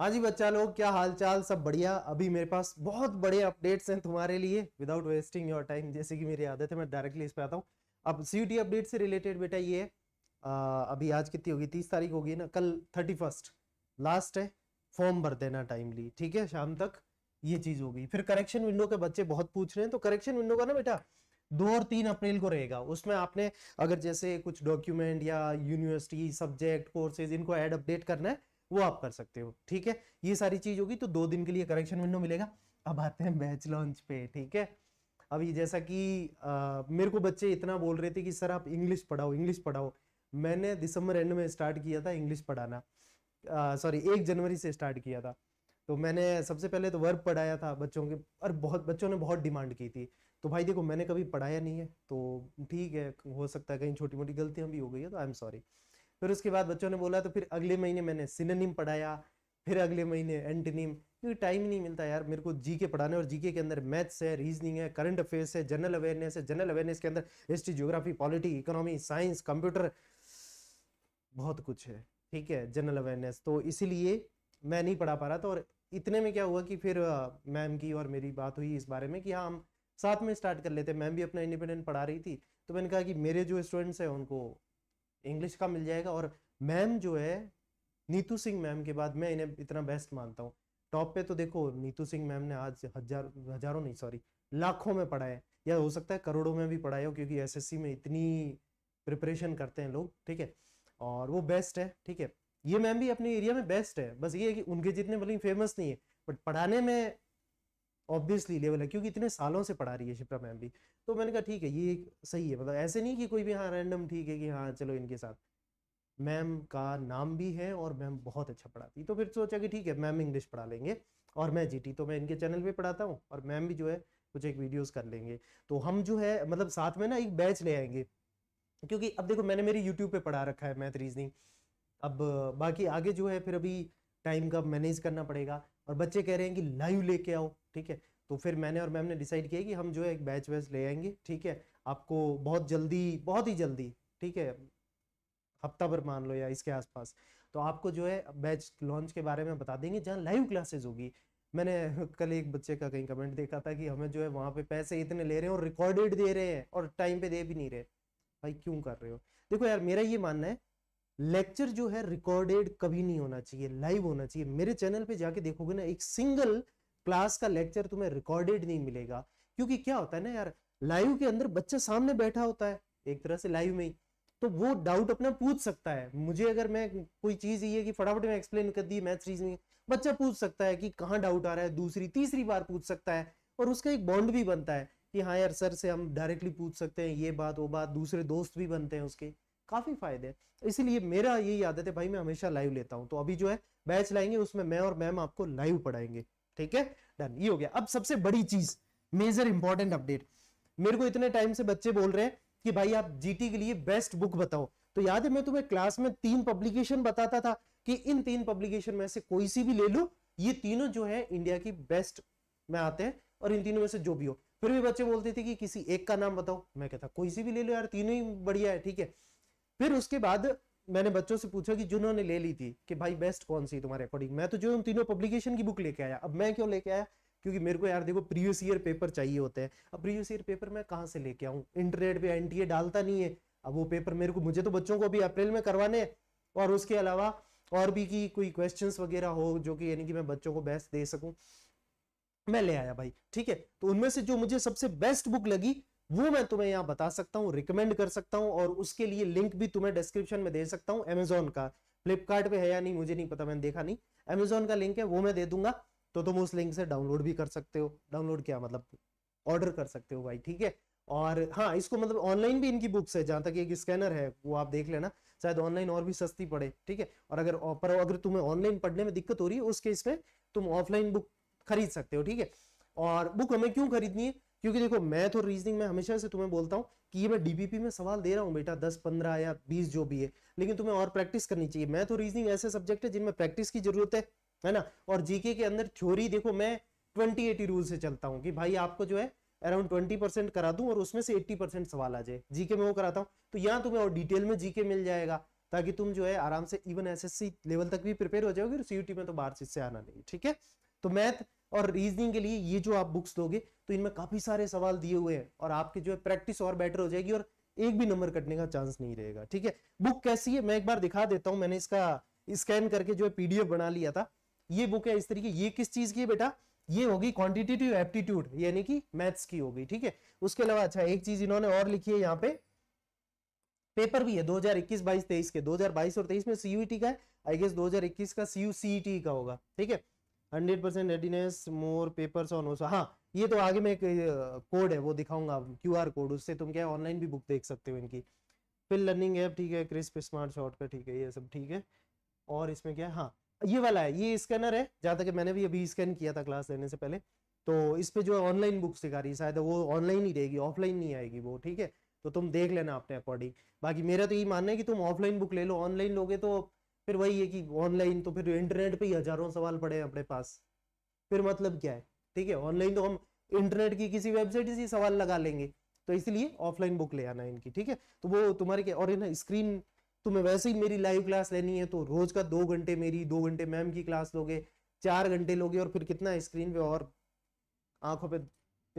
हाँ जी बच्चा लोग क्या हालचाल सब बढ़िया अभी मेरे पास बहुत बड़े अपडेट्स हैं तुम्हारे लिए विदाउट वेस्टिंग योर टाइम जैसे कि मेरी आदत है मैं डायरेक्टली इस पे आता हूँ अब सी अपडेट से रिलेटेड बेटा ये है आ, अभी आज कितनी होगी तीस तारीख होगी ना कल थर्टी फर्स्ट लास्ट है फॉर्म भर देना टाइमली ठीक है शाम तक ये चीज होगी फिर करेक्शन विंडो के बच्चे बहुत पूछ रहे हैं तो करेक्शन विंडो का ना बेटा दो और तीन अप्रैल को रहेगा उसमें आपने अगर जैसे कुछ डॉक्यूमेंट या यूनिवर्सिटी सब्जेक्ट कोर्सेज इनको एड अपडेट करना है वो आप कर सकते हो ठीक है ये सारी चीज होगी तो दो दिन के लिए करेक्शन विंडो मिलेगा अब आते हैं बैच लॉन्च पे ठीक है अब ये जैसा कि मेरे को बच्चे इतना बोल रहे थे कि सर आप इंग्लिश पढ़ाओ इंग्लिश पढ़ाओ मैंने दिसंबर एंड में स्टार्ट किया था इंग्लिश पढ़ाना सॉरी एक जनवरी से स्टार्ट किया था तो मैंने सबसे पहले तो वर्ब पढ़ाया था बच्चों के और बहुत बच्चों ने बहुत डिमांड की थी तो भाई देखो मैंने कभी पढ़ाया नहीं है तो ठीक है हो सकता है कहीं छोटी मोटी गलतियां भी हो गई है तो आई एम सॉरी फिर उसके बाद बच्चों ने बोला तो फिर अगले महीने मैंने सिनोनिम पढ़ाया फिर अगले महीने एंटनिम क्योंकि टाइम नहीं मिलता यार मेरे को जी के पढ़ाने और जीके के अंदर मैथ्स है रीजनिंग है करंट अफेयर्स है जनरल अवेयरनेस है जनरल अवेयरनेस के अंदर history geography polity economy science computer बहुत कुछ है ठीक है जनरल अवेयरनेस तो इसीलिए मैं नहीं पढ़ा पा रहा था और इतने में क्या हुआ कि फिर मैम की और मेरी बात हुई इस बारे में कि हाँ हम साथ में स्टार्ट कर लेते मैम भी अपना इंडिपेंडेंट पढ़ा रही थी तो मैंने कहा कि मेरे जो स्टूडेंट्स हैं उनको इंग्लिश का मिल जाएगा और मैम जो है नीतू सिंह मैम के बाद मैं इन्हें इतना बेस्ट मानता हूँ टॉप पे तो देखो नीतू सिंह मैम ने आज हजार हजारों नहीं सॉरी लाखों में पढ़ाए या हो सकता है करोड़ों में भी पढ़ाए हो क्योंकि एस में इतनी प्रिपरेशन करते हैं लोग ठीक है और वो बेस्ट है ठीक है ये मैम भी अपने एरिया में बेस्ट है बस ये है कि उनके जितने भले फेमस नहीं है बट पढ़ाने में ऑब्वियसली लेवल है क्योंकि इतने सालों से पढ़ा रही है शिप्रा मैम भी तो मैंने कहा ठीक है ये सही है मतलब ऐसे नहीं कि कोई भी हाँ रैंडम ठीक है कि हाँ चलो इनके साथ मैम का नाम भी है और मैम बहुत अच्छा पढ़ाती तो फिर सोचा कि ठीक है मैम इंग्लिश पढ़ा लेंगे और मैं जीटी तो मैं इनके चैनल पे पढ़ाता हूँ और मैम भी जो है कुछ एक वीडियोस कर लेंगे तो हम जो है मतलब साथ में ना एक बैच ले आएंगे क्योंकि अब देखो मैंने मेरी यूट्यूब पे पढ़ा रखा है मैथ रीजनिंग अब बाकी आगे जो है फिर अभी टाइम का मैनेज करना पड़ेगा और बच्चे कह रहे हैं कि लाइव लेके आओ ठीक है तो फिर मैंने और मैम ने डिसाइड किया कि हम जो है एक बैच वैच ले आएंगे ठीक है आपको बहुत जल्दी बहुत ही जल्दी ठीक है हफ्ता भर मान लो या इसके आसपास तो आपको जो है बैच लॉन्च के बारे में बता देंगे जहाँ लाइव क्लासेज होगी मैंने कल एक बच्चे का कहीं कमेंट देखा था कि हमें जो है वहाँ पे पैसे इतने ले रहे हैं और रिकॉर्डेड दे रहे हैं और टाइम पे दे भी नहीं रहे भाई क्यों कर रहे हो देखो यार मेरा ये मानना है लेक्चर जो है रिकॉर्डेड कभी नहीं होना चाहिए लाइव होना चाहिए मेरे चैनल पे जाके देखोगे ना एक सिंगल क्लास का लेक्चर तुम्हें रिकॉर्डेड नहीं मिलेगा क्योंकि क्या होता है ना यार लाइव के अंदर बच्चा सामने बैठा होता है एक तरह से लाइव में ही तो वो डाउट अपना पूछ सकता है मुझे अगर मैं कोई चीज ये कि फटाफट में एक्सप्लेन कर दी मैथ सीरीज में बच्चा पूछ सकता है कि कहाँ डाउट आ रहा है दूसरी तीसरी बार पूछ सकता है और उसका एक बॉन्ड भी बनता है कि हाँ यार सर से हम डायरेक्टली पूछ सकते हैं ये बात वो बात दूसरे दोस्त भी बनते हैं उसके काफी फायदे हैं इसीलिए मेरा यही आदत है भाई मैं हमेशा लाइव लेता हूँ तो अभी जो है बैच लाएंगे उसमें मैं और मैम आपको लाइव पढ़ाएंगे ठीक है डन ये हो गया अब सबसे बड़ी चीज मेजर इंपॉर्टेंट अपडेट मेरे को इतने टाइम से बच्चे बोल रहे हैं कि भाई आप जीटी के लिए बेस्ट बुक बताओ तो याद है मैं तुम्हें क्लास में तीन पब्लिकेशन बताता था कि इन तीन पब्लिकेशन में से कोई सी भी ले लो ये तीनों जो है इंडिया की बेस्ट में आते हैं और इन तीनों में से जो भी हो फिर भी बच्चे बोलते थे कि किसी एक का नाम बताओ मैं कहता कोई सी भी ले लो यार तीनों ही बढ़िया है ठीक है फिर उसके बाद मैंने बच्चों से पूछा कि जिन्होंने ले ली थी कि भाई बेस्ट कौन सी तुम्हारे अकॉर्डिंग मैं तो जो उन तीनों पब्लिकेशन की बुक लेके आया अब मैं क्यों लेके आया क्योंकि मेरे को यार देखो प्रीवियस ईयर पेपर चाहिए होते हैं अब प्रीवियस ईयर पेपर मैं कहाँ से लेके आऊँ इंटरनेट पे एन डालता नहीं है अब वो पेपर मेरे को मुझे तो बच्चों को अभी अप्रैल में करवाने और उसके अलावा और भी की कोई क्वेश्चन वगैरह हो जो कि यानी कि मैं बच्चों को बेस्ट दे सकूं मैं ले आया भाई ठीक है तो उनमें से जो मुझे सबसे बेस्ट बुक लगी वो मैं तुम्हें यहां बता सकता हूं रिकमेंड कर सकता हूं और उसके लिए लिंक भी तुम्हें डिस्क्रिप्शन में दे सकता हूं अमेजोन का फ्लिपकार्ट पे है या नहीं मुझे नहीं पता मैंने देखा नहीं अमेजोन का लिंक है वो मैं दे दूंगा तो तुम उस लिंक से डाउनलोड भी कर सकते हो डाउनलोड क्या मतलब ऑर्डर कर सकते हो भाई ठीक है और हाँ इसको मतलब ऑनलाइन भी इनकी बुक्स है जहां तक एक स्कैनर है वो आप देख लेना शायद ऑनलाइन और भी सस्ती पड़े ठीक है और अगर पर अगर तुम्हें ऑनलाइन पढ़ने में दिक्कत हो रही है उस केस में तुम ऑफलाइन बुक खरीद सकते हो ठीक है और बुक हमें क्यों खरीदनी है क्योंकि देखो मैथ और रीजनिंग में हमेशा से तुम्हें बोलता हूँ कि ये मैं डीबीपी में सवाल दे रहा हूँ बेटा दस पंद्रह या बीस जो भी है लेकिन तुम्हें और प्रैक्टिस करनी चाहिए मैथ और रीजनिंग ऐसे सब्जेक्ट है जिनमें प्रैक्टिस की जरूरत है है ना और जीके के अंदर थ्योरी देखो मैं ट्वेंटी एटी रूल से चलता हूँ कि भाई आपको जो है अराउंड ट्वेंटी परसेंट करा दूं और उसमें से एट्टी परसेंट सवाल आ जाए जीके में वो कराता हूँ तो यहाँ तुम्हें और डिटेल में जीके मिल जाएगा ताकि तुम जो है आराम से इवन एसएससी लेवल तक भी प्रिपेयर हो जाओगे और सीयूटी में तो बाहर से आना नहीं ठीक है तो मैथ और रीजनिंग के लिए ये जो आप बुक्स दोगे तो इनमें काफी सारे सवाल दिए हुए हैं और आपके जो है प्रैक्टिस और बेटर हो जाएगी और एक भी नंबर कटने का चांस नहीं रहेगा ठीक है बुक कैसी है मैं एक बार दिखा देता हूं मैंने इसका स्कैन करके जो है पीडीएफ बना लिया था ये बुक है इस तरीके ये किस चीज की है बेटा ये होगी क्वांटिटेटिव एप्टीट्यूड यानी कि मैथ्स की होगी ठीक है उसके अलावा अच्छा एक चीज इन्होंने और लिखी है यहाँ पे पेपर भी है 2021 22 23 के 2022 और 23 में सीयूटी e का है आई गेस 2021 का सीयूसीईटी e का होगा ठीक है hundred percent readiness more papers on also हाँ ये तो आगे में एक कोड है वो दिखाऊंगा क्यू आर कोड उससे तुम क्या ऑनलाइन भी बुक देख सकते हो इनकी फिर लर्निंग ऐप ठीक है क्रिस्प स्मार्ट शॉर्ट का ठीक है ये सब ठीक है और इसमें क्या है हाँ ये वाला है ये स्कैनर है जहाँ तक मैंने भी अभी स्कैन किया था क्लास लेने से पहले तो इस पर जो ऑनलाइन बुक सिखा रही है शायद वो ऑनलाइन ही रहेगी ऑफलाइन नहीं आएगी वो ठीक है तो तुम देख लेना अपने अकॉर्डिंग बाकी मेरा तो ये मानना है कि तुम ऑफलाइन बुक ले लो ऑनलाइन लोगे तो फिर वही है कि ऑनलाइन तो फिर इंटरनेट पे ही हजारों सवाल पड़े हैं अपने पास फिर मतलब क्या है ठीक है ऑनलाइन तो हम इंटरनेट की किसी वेबसाइट से सवाल लगा लेंगे तो इसलिए ऑफलाइन बुक ले आना इनकी ठीक है तो वो तुम्हारे क्या और ना स्क्रीन तुम्हें तो वैसे ही मेरी लाइव क्लास लेनी है तो रोज का दो घंटे मेरी दो घंटे मैम की क्लास लोगे चार घंटे लोगे और फिर कितना स्क्रीन पे और आंखों पे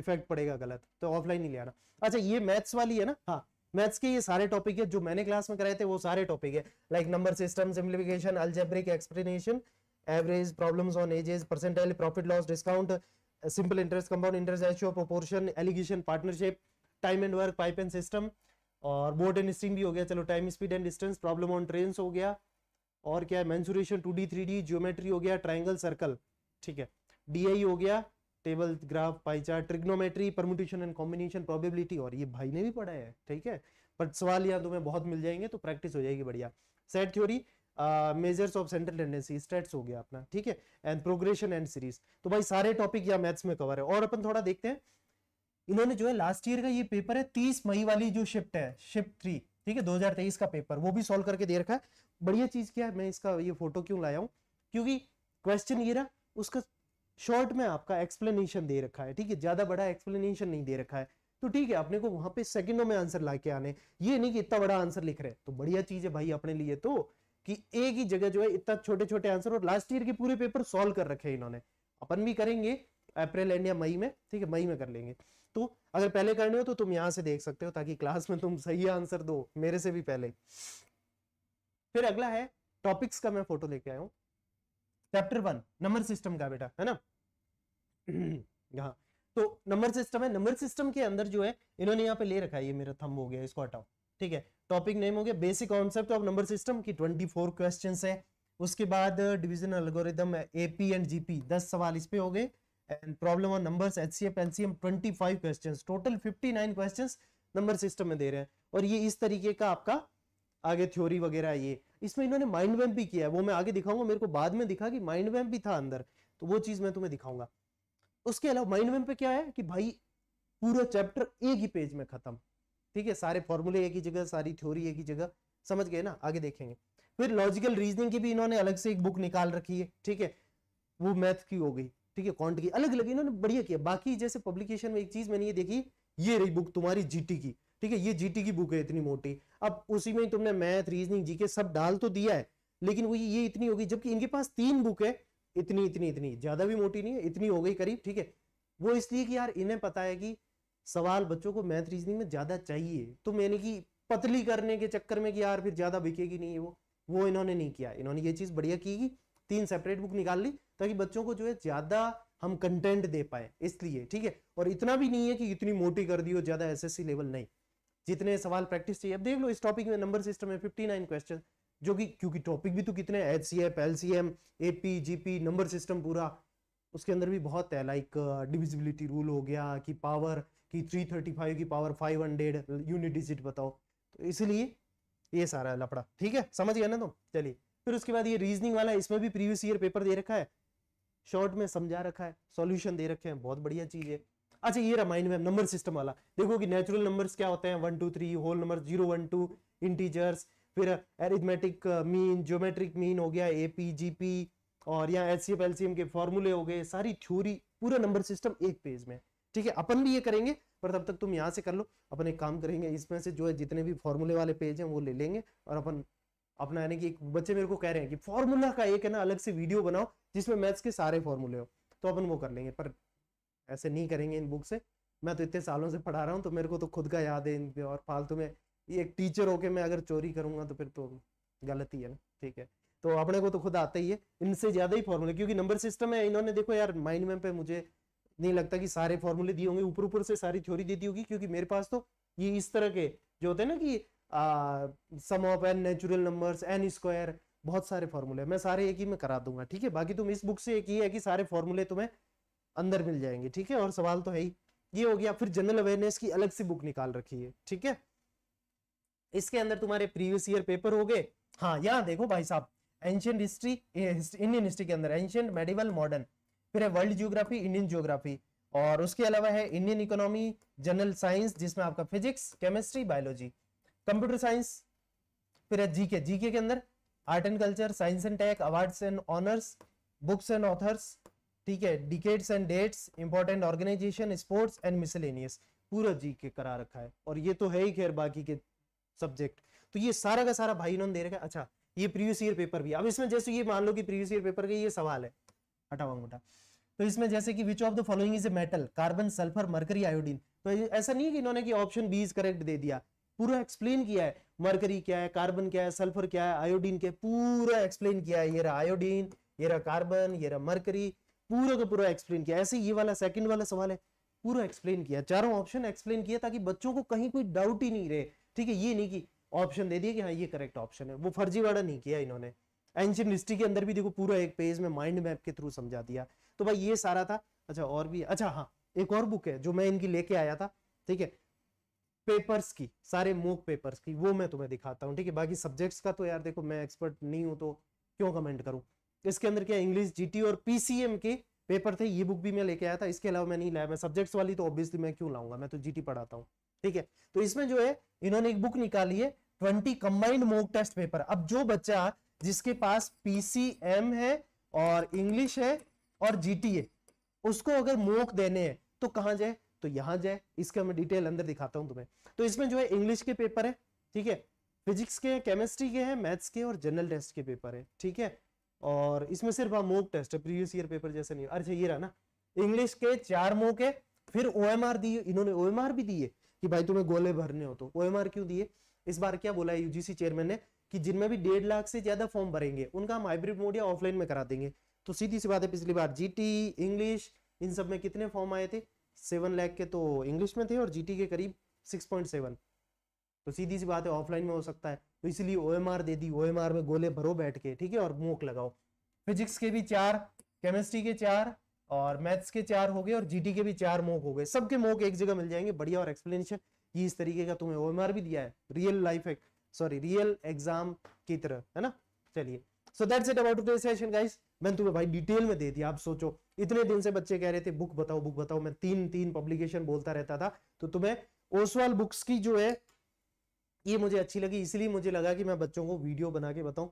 इफेक्ट पड़ेगा गलत तो ऑफलाइन ही ले आना अच्छा ये मैथ्स वाली है ना हाँ मैथ्स के ये सारे टॉपिक है जो मैंने क्लास में कराए थे वो सारे टॉपिक है like number system simplification algebraic explanation average problem on ages percentage profit loss discount simple interest compound interest ratio proportion alligation partnership time and work pipe and cistern और बोर्ड एंड स्टिंग भी हो गया चलो time speed and distance problem on train हो गया और क्या है mensuration two D three D geometry हो गया ट्राइंगल सर्कल ठीक है डी हो गया table graph पाईचार trigonometry permutation and combination probability और ये भाई ने भी पढ़ा है ठीक है पर सवाल यहाँ तुम्हें बहुत मिल जाएंगे तो प्रैक्टिस हो जाएगी बढ़िया set theory measures of central tendency stats हो गया अपना ठीक है एंड प्रोग्रेशन एंड सीरीज तो भाई सारे टॉपिक या मैथ्स में कवर है और अपन थोड़ा देखते हैं इन्होंने जो है लास्ट ईयर का ये पेपर है तीस मई वाली जो शिफ्ट है शिफ्ट थ्री ठीक है 2023 का पेपर वो भी सोल्व करके दे रखा है बढ़िया चीज क्या है मैं इसका ये फोटो क्यों लाया हूँ क्योंकि क्वेश्चन ये रहा उसका शॉर्ट में आपका एक्सप्लेनेशन दे रखा है ठीक है ज्यादा बड़ा एक्सप्लेनेशन नहीं दे रखा है तो ठीक है अपने को वहां पे सेकंडों में आंसर लाके आने ये नहीं कि इतना बड़ा आंसर लिख रहे हैं तो बढ़िया चीज है भाई अपने लिए तो कि एक ही जगह जो है इतना छोटे छोटे आंसर और लास्ट ईयर के पूरे पेपर सोल्व कर रखे हैं इन्होंने अपन भी करेंगे अप्रैल एंड या मई में ठीक है मई में कर लेंगे तो अगर पहले करने हो तो तुम यहां से देख सकते हो ताकि क्लास में तुम सही आंसर दो मेरे से भी पहले फिर अगला है टॉपिक्स का मैं फोटो लेके आया हूँ चैप्टर वन नंबर सिस्टम का बेटा है ना यहाँ तो नंबर सिस्टम है नंबर सिस्टम के अंदर जो है इन्होंने यहाँ पे ले रखा है ये मेरा थम हो गया इसको हटाओ ठीक है टॉपिक नेम हो गया basic concept of number system की ट्वेंटी फोर क्वेश्चन है उसके बाद division algorithm AP and GP दस सवाल इस पे हो गए and problem on numbers HCF twenty five question total fifty nine question number system में दे रहे हैं और ये इस तरीके का आपका आगे थ्योरी वगैरह ये इसमें इन्होंने माइंड वैम्प भी किया है वो मैं आगे दिखाऊंगा मेरे को बाद में दिखा कि माइंड वैम्प भी था अंदर तो वो चीज मैं तुम्हें दिखाऊंगा उसके अलावा माइंड वैम्प पे क्या है कि भाई पूरा चैप्टर एक ही पेज में खत्म ठीक है सारे फॉर्मूले एक ही जगह सारी थ्योरी एक ही जगह समझ गए ना आगे देखेंगे फिर लॉजिकल रीजनिंग की भी इन्होंने अलग से एक बुक निकाल रखी है ठीक है वो मैथ की हो गई ठीक है कॉन्ट की अलग अलग इन्होंने बढ़िया किया बाकी जैसे पब्लिकेशन में एक चीज मैंने ये देखी ये रही बुक तुम्हारी जीटी की ठीक है ये जीटी की बुक है इतनी मोटी अब उसी में तुमने मैथ रीजनिंग जीके सब डाल तो दिया है लेकिन वो ये इतनी होगी जबकि इनके पास तीन बुक है इतनी इतनी इतनी ज्यादा भी मोटी नहीं है इतनी हो गई करीब ठीक है वो इसलिए कि यार इन्हें पता है कि सवाल बच्चों को मैथ रीजनिंग में ज्यादा चाहिए तो मैंने कि पतली करने के चक्कर में कि यार फिर ज्यादा बिकेगी नहीं वो वो इन्होंने नहीं किया इन्होंने ये चीज बढ़िया की कि तीन सेपरेट बुक निकाल ली ताकि बच्चों को जो है ज्यादा हम कंटेंट दे पाए इसलिए ठीक है और इतना भी नहीं है कि इतनी मोटी कर दी हो ज्यादा एसएससी लेवल नहीं जितने सवाल प्रैक्टिस चाहिए अब देख लो इस टॉपिक में नंबर सिस्टम है फिफ्टी नाइन क्वेश्चन जो कि क्योंकि टॉपिक भी तो कितने H C F L C M A P G P number system पूरा उसके अंदर भी बहुत है लाइक डिविजिबिलिटी रूल हो गया कि पावर की फाइव की power five hundred unit digit बताओ तो इसलिए ये सारा लफड़ा ठीक है समझ गया ना तुम तो? चलिए फिर उसके बाद ये रीजनिंग वाला इसमें भी प्रीवियस ईयर पेपर दे रखा है शॉर्ट में समझा रखा है सॉल्यूशन दे रखे हैं बहुत बढ़िया चीज है अच्छा ये रहा माइंड में नंबर सिस्टम वाला देखो कि नेचुरल नंबर्स क्या होते हैं one two three whole number zero one two integers फिर एरिथमेटिक मीन ज्योमेट्रिक मीन हो गया ए पी जी पी और या एल सी के फॉर्मूले हो गए सारी थ्योरी पूरा नंबर सिस्टम एक पेज में ठीक है अपन भी ये करेंगे पर तब तक तुम यहाँ से कर लो अपन एक काम करेंगे इसमें से जो है जितने भी फॉर्मूले वाले पेज हैं वो ले लेंगे और अपन अपना यानी कि एक बच्चे मेरे को कह रहे हैं कि फॉर्मूला का एक है ना अलग से वीडियो बनाओ जिसमें मैथ्स के सारे फॉर्मूले हो तो अपन वो कर लेंगे पर ऐसे नहीं करेंगे इन बुक से मैं तो इतने सालों से पढ़ा रहा हूँ तो मेरे को तो खुद का याद है इन पे और फालतू में ये एक टीचर होके मैं अगर चोरी करूंगा तो फिर तो गलती है ना ठीक है तो अपने को तो खुद आता ही है इनसे ज्यादा ही फॉर्मूले क्योंकि नंबर सिस्टम है इन्होंने देखो यार माइंड में पे मुझे नहीं लगता कि सारे फॉर्मूले दिए होंगे ऊपर ऊपर से सारी थ्योरी दी होगी क्योंकि मेरे पास तो ये इस तरह के जो होते हैं ना कि sum of n natural numbers n square बहुत सारे फॉर्मूले मैं सारे एक ही में करा दूंगा ठीक है बाकी तुम इस बुक से एक ही है कि सारे फॉर्मूले तुम्हें अंदर मिल जाएंगे ठीक है और सवाल तो है ही ये हो गया फिर जनरल अवेयरनेस की अलग सी बुक निकाल रखी है ठीक है इसके अंदर तुम्हारे प्रीवियस ईयर पेपर हो गए हाँ यहाँ देखो भाई साहब एंशियंट हिस्ट्री इंडियन हिस्ट्री के अंदर एंशियंट मेडिवल मॉडर्न फिर है वर्ल्ड जियोग्राफी इंडियन जियोग्राफी और उसके अलावा है इंडियन इकोनॉमी जनरल साइंस जिसमें आपका physics chemistry biology computer science फिर है जीके जीके के अंदर art and culture science and tech awards and honours books and authors ठीक है decades and dates important organisation sports and miscellaneous पूरा G के करा रखा है और ये तो है ही खैर बाकी के सब्जेक्ट तो ये सारा का सारा भाई इन्होंने दे रखा है अच्छा ये प्रीवियस ईयर पेपर भी अब इसमें जैसे ये मान लो कि प्रीवियस ईयर पेपर का ये सवाल है हटावा मोटा तो इसमें जैसे कि which of the following is a metal carbon sulphur mercury iodine तो ऐसा नहीं है कि इन्होंने कि ऑप्शन बी इज करेक्ट दे दिया पूरा एक्सप्लेन किया है मरकरी क्या है कार्बन क्या है सल्फर क्या है आयोडीन क्या है पूरा एक्सप्लेन किया है ये रहा आयोडीन ये रहा कार्बन ये रहा मरकरी पूरा का पूरा एक्सप्लेन किया ऐसे ये वाला सेकंड वाला सवाल है पूरा एक्सप्लेन किया चारों ऑप्शन एक्सप्लेन किया ताकि बच्चों को कहीं कोई डाउट ही नहीं रहे ठीक है ये नहीं कि ऑप्शन दे दिया कि हाँ ये करेक्ट ऑप्शन है वो फर्जीवाड़ा नहीं किया इन्होंने एंशियन हिस्ट्री के अंदर भी देखो पूरा एक पेज में माइंड मैप के थ्रू समझा दिया तो भाई ये सारा था अच्छा और भी अच्छा हाँ एक और बुक है जो मैं इनकी लेके आया था ठीक है पेपर्स की सारे मोक पेपर्स की वो मैं तुम्हें दिखाता हूँ ठीक है बाकी सब्जेक्ट्स का तो यार देखो मैं एक्सपर्ट नहीं हूं तो क्यों कमेंट करूं इसके अंदर क्या इंग्लिश जीटी और पीसीएम के पेपर थे ये बुक भी मैं लेके आया था इसके अलावा मैं नहीं लाया मैं सब्जेक्ट्स वाली तो ऑब्वियसली मैं क्यों लाऊंगा मैं तो जीटी पढ़ाता हूँ ठीक है तो इसमें जो है इन्होंने एक बुक निकाली है twenty combined mock test paper अब जो बच्चा जिसके पास पीसीएम है और इंग्लिश है और जीटी है उसको अगर मोक देने हैं तो कहाँ जाए तो यहाँ जाए इसका मैं डिटेल अंदर दिखाता हूँ तुम्हें तो इसमें जो है इंग्लिश के पेपर है ठीक है फिजिक्स के केमिस्ट्री के हैं मैथ्स के और जनरल टेस्ट के पेपर है ठीक है और इसमें सिर्फ हम मोक टेस्ट है प्रीवियस ईयर पेपर जैसे नहीं अरे ये रहा ना इंग्लिश के चार मोक है फिर ओ दिए इन्होंने ओ भी दिए कि भाई तुम्हें गोले भरने हो तो ओ क्यों दिए इस बार क्या बोला है यूजीसी चेयरमैन ने कि जिनमें भी डेढ़ लाख से ज्यादा फॉर्म भरेंगे उनका हम हाइब्रिड मोड या ऑफलाइन में करा देंगे तो सीधी सी बात है पिछली बार जीटी इंग्लिश इन सब में कितने फॉर्म आए थे सेवन लाख के तो इंग्लिश में थे और जीटी के करीब सिक्स पॉइंट सेवन तो सीधी सी बात है ऑफलाइन में हो सकता है तो इसलिए ओ दे दी ओ में गोले भरो बैठ के ठीक है और मोक लगाओ फिजिक्स के भी चार केमिस्ट्री के चार और मैथ्स के चार हो गए और जीटी के भी चार मोक हो गए सबके मोक एक जगह मिल जाएंगे बढ़िया और एक्सप्लेनेशन ये इस तरीके का तुम्हें ओ भी दिया है रियल लाइफ एक सॉरी रियल एग्जाम की तरह है ना चलिए so that's it about today session guys मैंने तुम्हें भाई डिटेल में दे दिया आप सोचो इतने दिन से बच्चे कह रहे थे बुक बताओ बुक बताओ मैं तीन तीन पब्लिकेशन बोलता रहता था तो तुम्हें ओसवाल बुक्स की जो है ये मुझे अच्छी लगी इसलिए मुझे लगा कि मैं बच्चों को वीडियो बना के बताऊं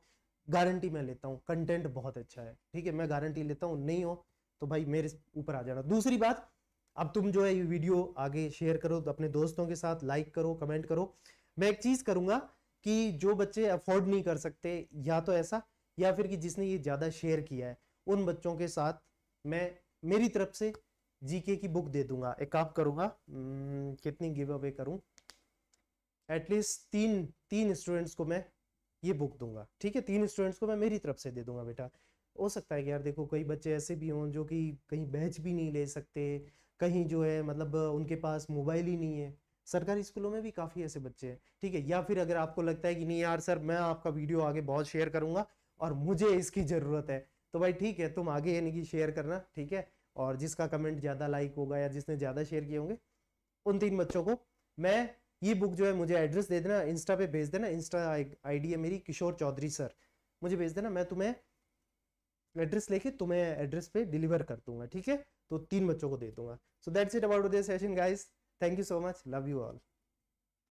गारंटी मैं लेता हूं कंटेंट बहुत अच्छा है ठीक है मैं गारंटी लेता हूं नहीं हो तो भाई मेरे ऊपर आ जाना दूसरी बात अब तुम जो है ये वीडियो आगे शेयर करो तो अपने दोस्तों के साथ लाइक करो कमेंट करो मैं एक चीज करूंगा कि जो बच्चे अफोर्ड नहीं कर सकते या तो ऐसा या फिर कि जिसने ये ज्यादा शेयर किया है उन बच्चों के साथ मैं मेरी तरफ से जीके की बुक दे दूंगा एक आप करूंगा हम्म, कितनी गिव अवे करूं एटलीस्ट तीन तीन स्टूडेंट्स को मैं ये बुक दूंगा ठीक है तीन स्टूडेंट्स को मैं मेरी तरफ से दे दूंगा बेटा हो सकता है कि यार देखो कई बच्चे ऐसे भी हों जो कि कहीं बैच भी नहीं ले सकते कहीं जो है मतलब उनके पास मोबाइल ही नहीं है सरकारी स्कूलों में भी काफ़ी ऐसे बच्चे हैं ठीक है या फिर अगर आपको लगता है कि नहीं यार सर मैं आपका वीडियो आगे बहुत शेयर करूंगा और मुझे इसकी ज़रूरत है तो भाई ठीक है तुम आगे यानी कि शेयर करना ठीक है और जिसका कमेंट ज़्यादा लाइक होगा या जिसने ज़्यादा शेयर किए होंगे उन तीन बच्चों को मैं ये बुक जो है मुझे एड्रेस दे देना इंस्टा पे भेज देना इंस्टा आईडी है मेरी किशोर चौधरी सर मुझे भेज देना मैं तुम्हें एड्रेस लेके तुम्हें एड्रेस पे डिलीवर कर दूंगा ठीक है तो तीन बच्चों को दे दूंगा so that's it about this session guys thank you so much love you all